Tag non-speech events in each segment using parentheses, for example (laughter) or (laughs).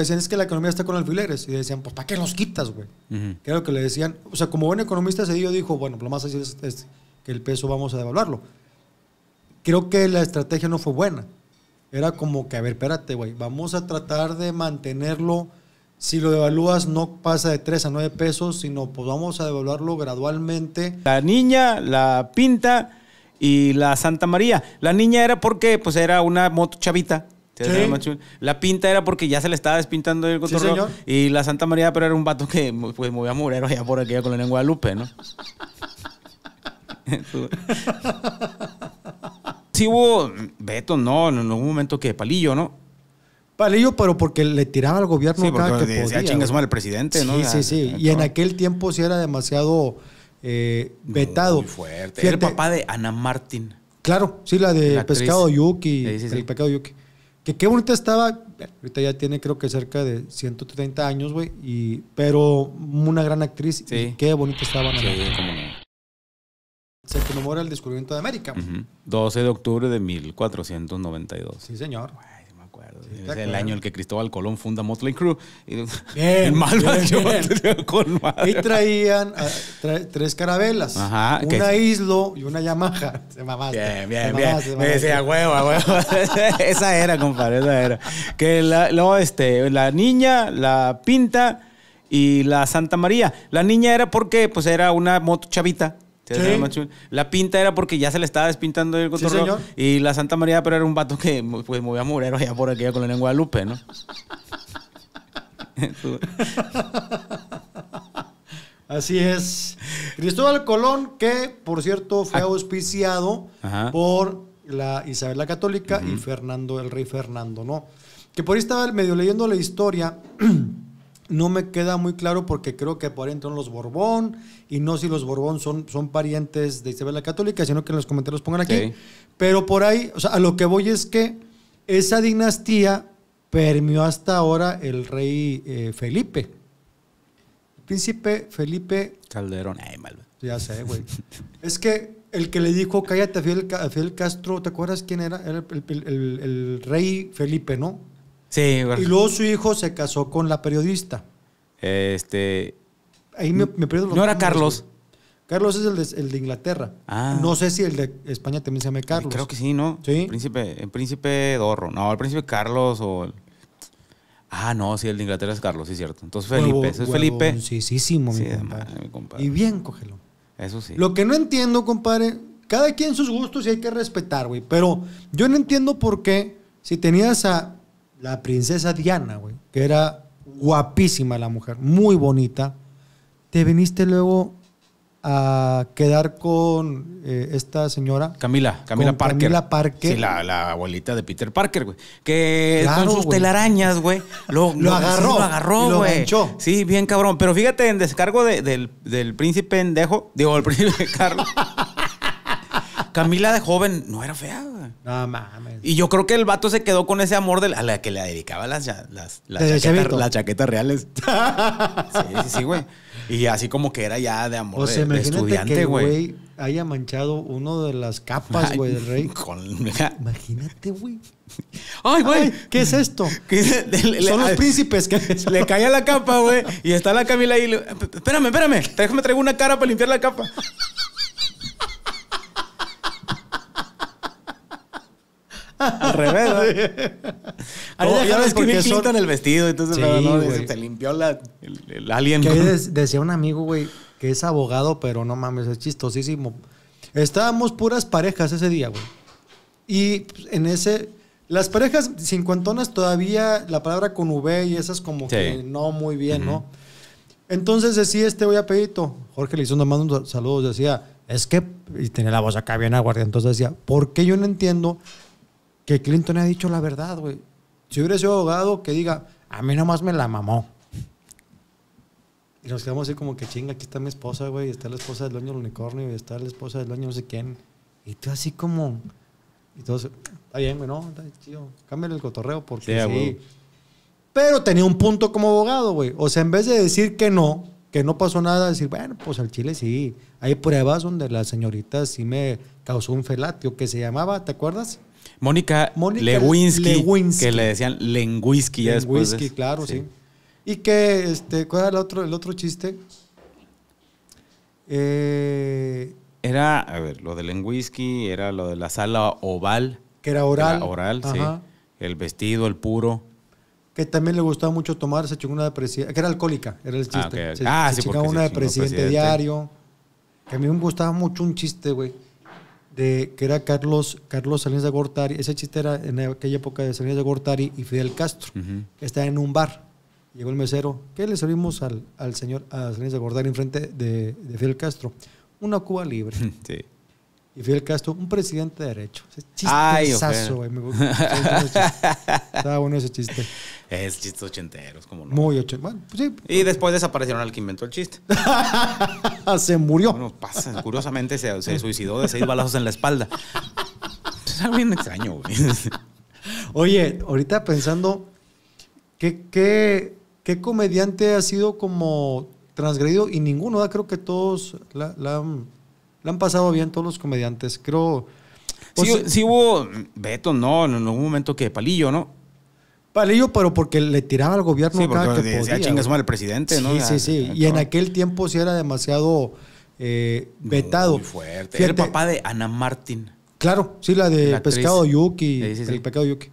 decían es que la economía está con alfileres. Y decían, pues ¿para qué los quitas, güey? Que era lo que le decían. O sea, como buen economista, Cedillo dijo, bueno, lo más así es, que el peso vamos a devaluarlo. Creo que la estrategia no fue buena. Era como que, a ver, espérate, güey, vamos a tratar de mantenerlo. Si lo devalúas, no pasa de 3 a 9 pesos, sino pues vamos a devaluarlo gradualmente. La niña, la pinta y la Santa María. La niña era porque pues era una moto chavita la pinta era porque ya se le estaba despintando el cotorreo. y la Santa María, pero era un vato que pues, movía murero allá por aquella colonia en Guadalupe, ¿no? (laughs) sí hubo, Beto, no, en un momento que palillo, ¿no? Palillo, pero porque le tiraba al gobierno sí, decía, chingas el presidente, ¿no? Sí, sí, sí. Y en aquel tiempo sí era demasiado eh, vetado. Muy fuerte. el papá de Ana Martín. Claro, sí, la de Pescado Yuki. El Pescado Yuki. Que qué bonita estaba. Ahorita ya tiene, creo que cerca de 130 años, güey. Y, pero una gran actriz. Sí. qué bonita estaba. Sí, no. Se conmemora el descubrimiento de América. 12 de octubre de 1492. Sí, señor. Güey es el año en el que Cristóbal Colón funda Motley Crue. Y traían tres carabelas. una isla Islo y una Yamaha. (laughs) Se mamaste. Bien, bien, se bien. Me decía, (laughs) esa era, compadre, esa era. Que la, este, la niña, la pinta y la Santa María. La niña era porque pues era una moto chavita la pinta era porque ya se le estaba despintando el cotorreo. y la Santa María, pero era un vato que pues, movía murero allá por aquella colonia en Guadalupe, ¿no? (laughs) Así es. Cristóbal Colón, que por cierto fue ah. auspiciado por la Isabel la Católica y Fernando, el rey Fernando, ¿no? Que por ahí estaba medio leyendo la historia. (clears throat) No me queda muy claro porque creo que por ahí entran los Borbón y no si los Borbón son, son parientes de Isabel la Católica, sino que en los comentarios pongan aquí. Pero por ahí, o sea, a lo que voy es que esa dinastía permió hasta ahora el rey eh, Felipe. Príncipe Felipe Calderón. Ay, mal. Ya sé, güey. es que el que le dijo, cállate a Fidel, Castro, ¿te acuerdas quién era? Era el rey Felipe, ¿no? Sí, Y luego su hijo se casó con la periodista. Este. Ahí me, pierdo los No era Carlos. Carlos es el de, Inglaterra. Ah. No sé si el de España también se llama Carlos. Creo que sí, ¿no? Sí. El príncipe, príncipe Dorro. No, el príncipe Carlos o Ah, no, sí, el de Inglaterra es Carlos, sí, cierto. Entonces Felipe, eso es Felipe. Sí, sí, sí, mi, sí mi, compadre. Y bien, cógelo. Eso sí. Lo que no entiendo, compadre, cada quien sus gustos y hay que respetar, güey. Pero yo no entiendo por qué, si tenías a la princesa Diana, güey, que era guapísima la mujer, muy bonita, te viniste luego a quedar con eh, esta señora. Camila, Camila Parker. Camila Parker. Sí, la, abuelita de Peter Parker, güey. Que con sus telarañas, güey. Lo, (laughs) lo, agarró. lo agarró, güey. Sí, bien cabrón. Pero fíjate, en descargo del, del príncipe pendejo, digo, el (laughs) príncipe Carlos. Camila de joven no era fea, mames. Y yo creo que el vato se quedó con ese amor a la que le dedicaba las, las, chaquetas, reales. (laughs) sí, sí, sí, güey. Y así como que era ya de amor o sea, de, que estudiante, güey. Haya manchado uno de las capas, güey, del rey. (laughs) Con... Imagínate, güey. Ay, güey. ¿Qué es esto? (laughs) Son los príncipes. Que le cae a la capa, güey. Y está la Camila ahí. espérame, espérame. Déjame traigo una cara para limpiar la capa. Al revés, ¿no? (laughs) ya ves que el vestido, entonces te limpió la, el, alien. Que decía un amigo, güey, que es abogado, pero no mames, es chistosísimo. Estábamos puras parejas ese día, güey. Y pues, en ese, las parejas cincuentonas todavía la palabra con V y esas como que no muy bien, ¿no? Entonces decía este voy a pedito. Jorge le hizo nomás un saludo, decía, es que, y tenía la voz acá bien aguardia, entonces decía, ¿por qué yo no entiendo que Clinton ha dicho la verdad, güey. Si hubiera sido abogado, que diga, a mí nomás me la mamó. Y nos quedamos así como que chinga, aquí está mi esposa, güey, está la esposa del dueño del unicornio, y está la esposa del dueño no sé quién. Y tú así como... Y está bien, güey, no, está chido. Cámbiale el cotorreo porque sí. Pero tenía un punto como abogado, güey. O sea, en vez de decir que no, que no pasó nada, decir, bueno, pues al chile sí. Hay pruebas donde la señorita sí me causó un felatio que se llamaba, ¿te acuerdas? Mónica, Lewinsky, que le decían Lenguisky ya después. claro, sí. Y que, este, ¿cuál era el otro, el otro chiste? Eh, era, a ver, lo de Lenguisky, era lo de la sala oval. Que era oral. oral, sí. El vestido, el puro. Que también le gustaba mucho tomar, se chingó una de presidente, que era alcohólica, era el chiste. Ah, se, ah, chingaba una de presidente diario. Que a mí me gustaba mucho un chiste, güey que era Carlos, Carlos Salinas de Gortari, ese chiste era en aquella época de Salinas de Gortari y Fidel Castro, que está en un bar. Llegó el mesero, ¿qué le servimos al, señor Salinas de Gortari en de, de Fidel Castro? Una Cuba libre. (laughs) Sí. Y Fidel Castro, un presidente de derecho. Chistezazo, güey. Estaba bueno ese chiste. Es chistes ochenteros, como no. Muy ochentero. Pues sí. Y después desaparecieron al que inventó el chiste. (laughs) se murió. Bueno, pasa. Curiosamente se, suicidó de seis balazos en la espalda. Es bien extraño, güey. Oye, ahorita pensando, ¿qué, qué, qué comediante ha sido como transgredido? Y ninguno, ¿verdad? creo que todos la han la han pasado bien todos los comediantes. Creo. Sí, hubo. Beto, no, en algún momento que Palillo, ¿no? Palillo, pero porque le tiraba al gobierno sí, decía, chingas mal el presidente, ¿no? Sí, sí, sí. Ah, y en aquel tiempo sí era demasiado eh, vetado. Muy fuerte. el papá de Ana Martín. Claro, sí, la de Pescado Yuki. el Pescado Yuki.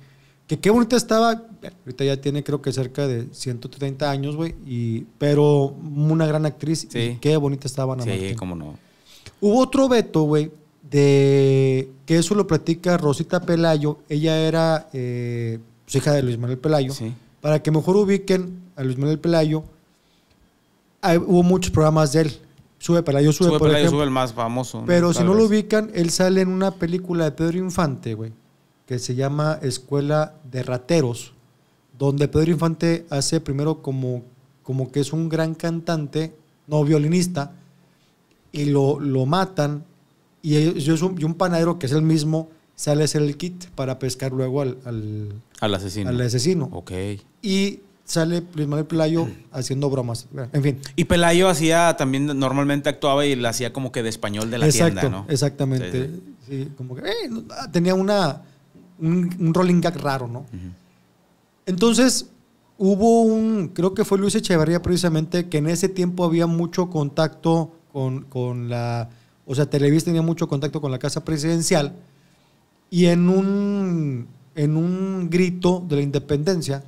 Que qué bonita estaba. Ahorita ya tiene creo que cerca de 130 años, güey. Pero una gran actriz. qué bonita estaba Ana Martín. Sí, cómo no. Hubo otro veto, güey, de que eso lo practica Rosita Pelayo. Ella era eh, pues, hija de Luis Manuel Pelayo. Para que mejor ubiquen a Luis Manuel Pelayo, hubo muchos programas de él. Sube Pelayo, sube, Pelayo, sube el más famoso. Pero si no lo ubican, él sale en una película de Pedro Infante, güey, que se llama Escuela de Rateros, donde Pedro Infante hace primero como, como que es un gran cantante, no violinista, y lo, matan. Y, yo un panadero que es el mismo sale a hacer el kit para pescar luego al, al, asesino. Y sale primero Pelayo haciendo bromas. En fin. Y Pelayo hacía también, normalmente actuaba y lo hacía como que de español de la tienda, ¿no? Exactamente. Eh, ah, tenía una, un, rolling gag raro, ¿no? Entonces, hubo un, creo que fue Luis Echeverría precisamente, que en ese tiempo había mucho contacto con, con la... O sea, Televisa tenía mucho contacto con la Casa Presidencial y en un, en un grito de la independencia,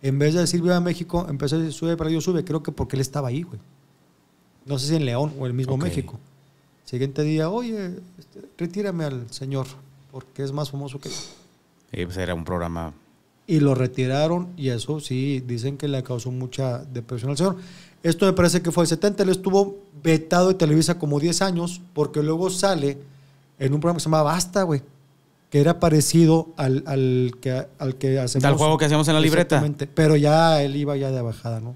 en vez de decir viva México, empezó a decir sube para Dios sube, creo que porque él estaba ahí, güey. No sé si en León o en el mismo México. Siguiente día, oye, este, retírame al señor, porque es más famoso que yo. Pues era un programa y lo retiraron y eso sí, dicen que le causó mucha depresión al señor. Esto me parece que fue el 70, él estuvo vetado de Televisa como 10 años porque luego sale en un programa que se llama Basta, güey, que era parecido al, al que, al que hacemos. Al juego que hacíamos en la libreta. Pero ya él iba ya de bajada, ¿no?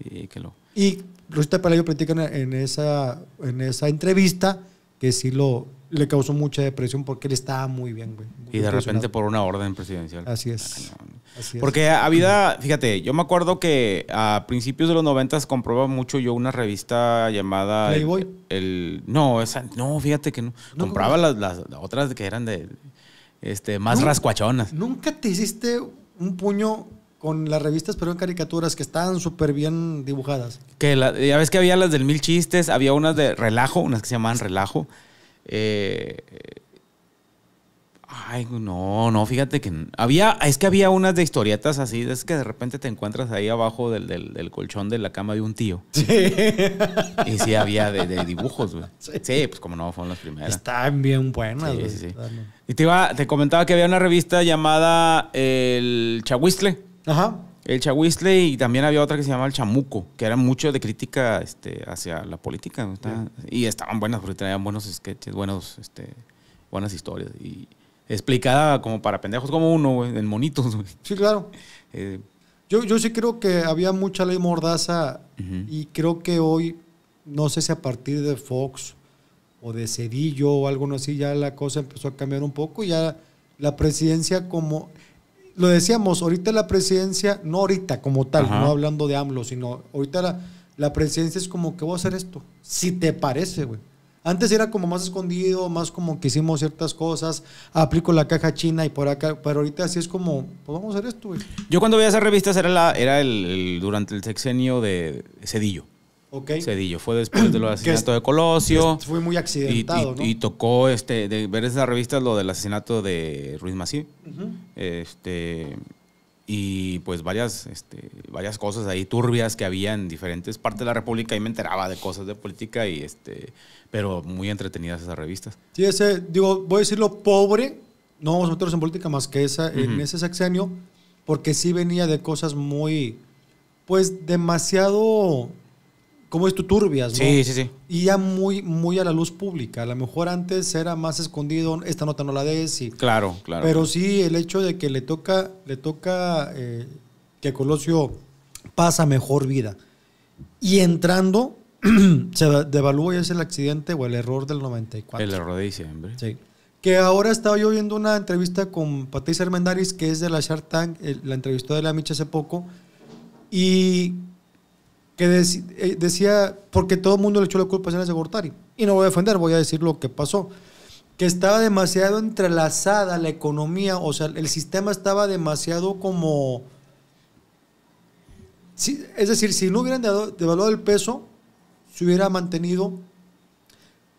y que lo... Y Rosita Pelayo platican en esa, en esa entrevista que sí lo, le causó mucha depresión porque él estaba muy bien, güey. y de repente por una orden presidencial. Así es. Así es. Porque había, fíjate, yo me acuerdo que a principios de los noventas compraba mucho yo una revista llamada... Playboy. El, no, esa, no, fíjate que no. compraba las, las, otras que eran de... Este, más rascuachonas. ¿Nunca te hiciste un puño con las revistas, pero en caricaturas que estaban súper bien dibujadas? Que la, ya ves que había las del mil chistes, había unas de relajo, unas que se llamaban relajo. Eh, ay, no, no, fíjate que había, es que había unas de historietas así, es que de repente te encuentras ahí abajo del, del, colchón de la cama de un tío. (laughs) Y sí había de, dibujos, güey. Sí. pues como no, fueron las primeras. Están bien buenas, güey. Sí, y te iba, te comentaba que había una revista llamada El Chahuistle. Ajá. El Chahuistle y también había otra que se llamaba el Chamuco, que era mucho de crítica este, hacia la política. Y estaban buenas porque tenían buenos sketches, buenos, este, buenas historias. Y explicada como para pendejos como uno, en monitos. Sí, claro. (laughs) Eh, yo, yo sí creo que había mucha ley mordaza y creo que hoy, no sé si a partir de Fox o de Cedillo o algo así, ya la cosa empezó a cambiar un poco. y Ya la presidencia como lo decíamos, ahorita la presidencia, no ahorita como tal, no hablando de AMLO, sino ahorita la, la presidencia es como que voy a hacer esto, si te parece, güey. Antes era como más escondido, más como que hicimos ciertas cosas, aplico la caja china y por acá, pero ahorita así es como, pues vamos a hacer esto, güey. Yo cuando veía esas revistas era, la, era el, durante el sexenio de Cedillo. ok Cedillo. Fue después de asesinato de Colosio. Fue muy accidentado, y, y, tocó este, de ver esas revistas lo del asesinato de Ruiz Mací. Este, y pues varias, este, varias cosas ahí turbias que había en diferentes partes de la República y me enteraba de cosas de política y este, pero muy entretenidas esas revistas. Sí, ese, digo, voy a decirlo pobre, no vamos a meternos en política más que esa, en ese sexenio, porque sí venía de cosas muy, pues demasiado como es tu turbias, ¿no? Sí, sí, sí. Y ya muy, muy a la luz pública. A lo mejor antes era más escondido, esta nota no la des. Y, claro, claro. Pero sí, el hecho de que le toca, le toca eh, que Colosio pasa mejor vida. Y entrando, (clears throat) se devalúa y es el accidente o el error del 94. El error de diciembre. Sí. Que ahora estaba yo viendo una entrevista con Patricia Hermendaris, que es de la Shark Tank, la entrevistó de la Micha hace poco, y que eh, decía, porque todo el mundo le echó la culpa a Salinas de Gortari, y no voy a defender, voy a decir lo que pasó, que estaba demasiado entrelazada la economía, o sea, el sistema estaba demasiado como... es decir, si no hubieran devaluado el peso, se hubiera mantenido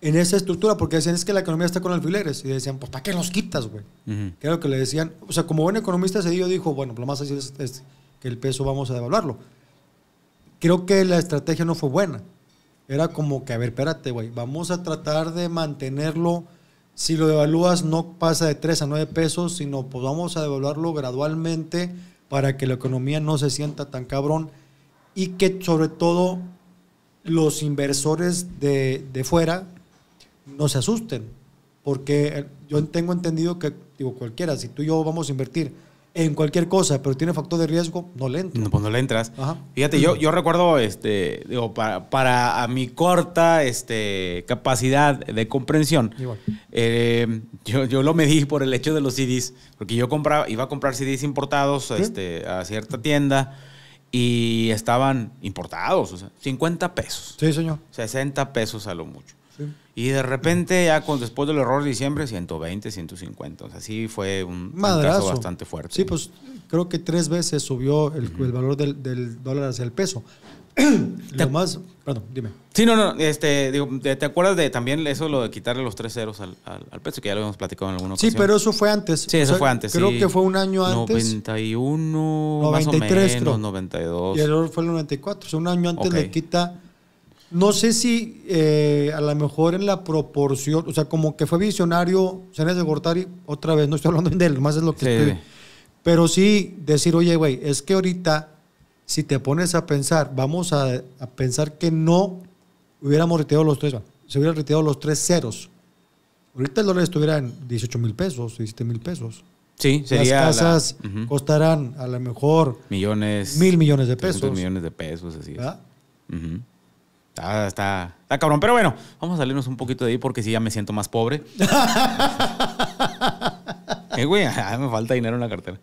en esa estructura, porque decían es que la economía está con alfileres. Y decían, pues, ¿para qué los quitas, güey? Que era lo que le decían. O sea, como buen economista, Cedillo dijo, bueno, pues, lo más así es, este, que el peso vamos a devaluarlo creo que la estrategia no fue buena. Era como que, a ver, espérate, güey, vamos a tratar de mantenerlo. Si lo devalúas, no pasa de 3 a 9 pesos, sino pues vamos a devaluarlo gradualmente para que la economía no se sienta tan cabrón y que sobre todo los inversores de, de fuera no se asusten. Porque eh, yo tengo entendido que, digo, cualquiera, si tú y yo vamos a invertir en cualquier cosa, pero tiene factor de riesgo, no le entras. No, pues no le entras. Fíjate, yo, yo recuerdo, este, digo, para, para mi corta este, capacidad de comprensión, eh, yo, yo, lo medí por el hecho de los CDs, porque yo compraba, iba a comprar CDs importados este, a cierta tienda y estaban importados, o sea, 50 pesos. Sí, señor. 60 pesos a lo mucho. Y de repente, ya después del error de diciembre, 120, 150. O sea, sí fue un, un bastante fuerte. Sí, pues creo que tres veces subió el, valor del, dólar hacia el peso. (clears throat) lo más. Perdón, dime. Sí, no, no. Este, ¿Te acuerdas de también eso, lo de quitarle los tres ceros al, peso, que ya lo hemos platicado en alguna ocasión? Sí, pero eso fue antes. Sí, eso fue antes. Creo que fue un año antes. 91, más o menos, 92. Y el error fue el 94. O sea, un año antes le quita no sé si eh, a lo mejor en la proporción, o sea, como que fue visionario señores de Gortari, otra vez, no estoy hablando (laughs) de él, más es lo que estoy. Pero sí decir, oye, güey, es que ahorita, si te pones a pensar, vamos a, pensar que no hubiéramos retirado los tres, se hubieran retirado los tres ceros. Ahorita el dólar estuviera en 18 mil pesos, 17 mil pesos. Sí, sería. Las casas costarán a lo mejor. Millones. Mil millones de pesos. millones de pesos, así es. Ajá. ¿Ah? Está, está, está cabrón. Pero bueno, vamos a salirnos un poquito de ahí porque si ya me siento más pobre. (laughs) Eh, (laughs) me falta dinero en la cartera.